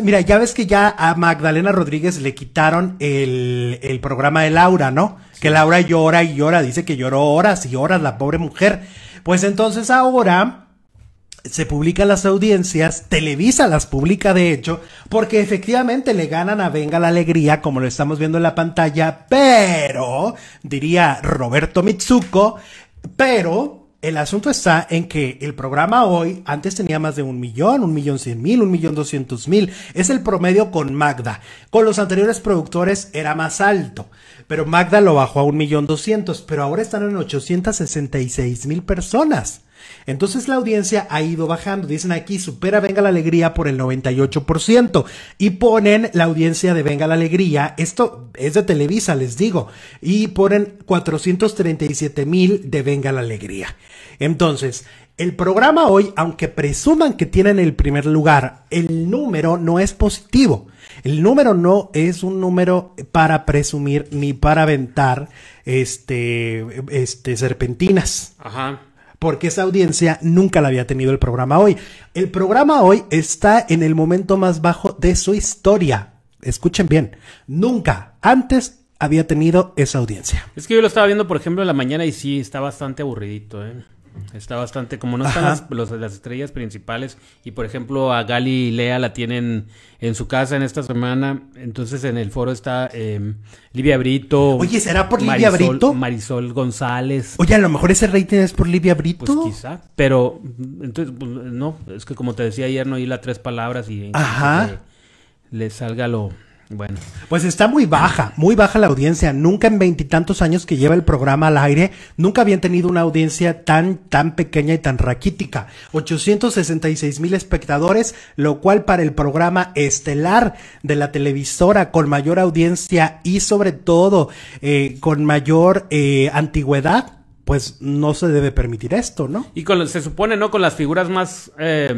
Mira, ya ves que ya a Magdalena Rodríguez le quitaron el, programa de Laura, ¿no? Que Laura llora y llora, dice que lloró horas y horas la pobre mujer. Pues entonces ahora se publican las audiencias, Televisa las publica de hecho, porque efectivamente le ganan a Venga la Alegría, como lo estamos viendo en la pantalla, pero, diría Roberto Mitsuko, pero el asunto está en que el programa hoy antes tenía más de un millón, un millón cien mil, un millón doscientos mil. Es el promedio con Magda. Con los anteriores productores era más alto, pero Magda lo bajó a un millón doscientos, pero ahora están en 866 mil personas. Entonces la audiencia ha ido bajando. Dicen aquí, supera Venga la Alegría por el 98%. Y ponen la audiencia de Venga la Alegría, esto es de Televisa, les digo, y ponen 437 mil de Venga la Alegría. Entonces, el programa hoy, aunque presuman que tienen el primer lugar, el número no es positivo. El número no es un número para presumir ni para aventar este, este serpentinas. Ajá porque esa audiencia nunca la había tenido el programa hoy. El programa hoy está en el momento más bajo de su historia. Escuchen bien, nunca antes había tenido esa audiencia. Es que yo lo estaba viendo, por ejemplo, en la mañana y sí, está bastante aburridito, ¿eh? Está bastante, como no están las, estrellas principales, y por ejemplo a Gali y Lea la tienen en su casa en esta semana, entonces en el foro está em, Livia Brito. Oye, ¿será por Livia Brito? Marisol González. Oye, a lo mejor ese rating es por Livia pues Brito. Pues quizá, pero entonces, pues, no, es que como te decía ayer, no oí las tres palabras y... Ajá. Eh, le salga lo... Bueno, pues está muy baja, muy baja la audiencia. Nunca en veintitantos años que lleva el programa al aire, nunca habían tenido una audiencia tan, tan pequeña y tan raquítica. 866 mil espectadores, lo cual para el programa estelar de la televisora con mayor audiencia y sobre todo eh, con mayor eh, antigüedad, pues no se debe permitir esto, ¿no? Y con, se supone, ¿no? Con las figuras más eh,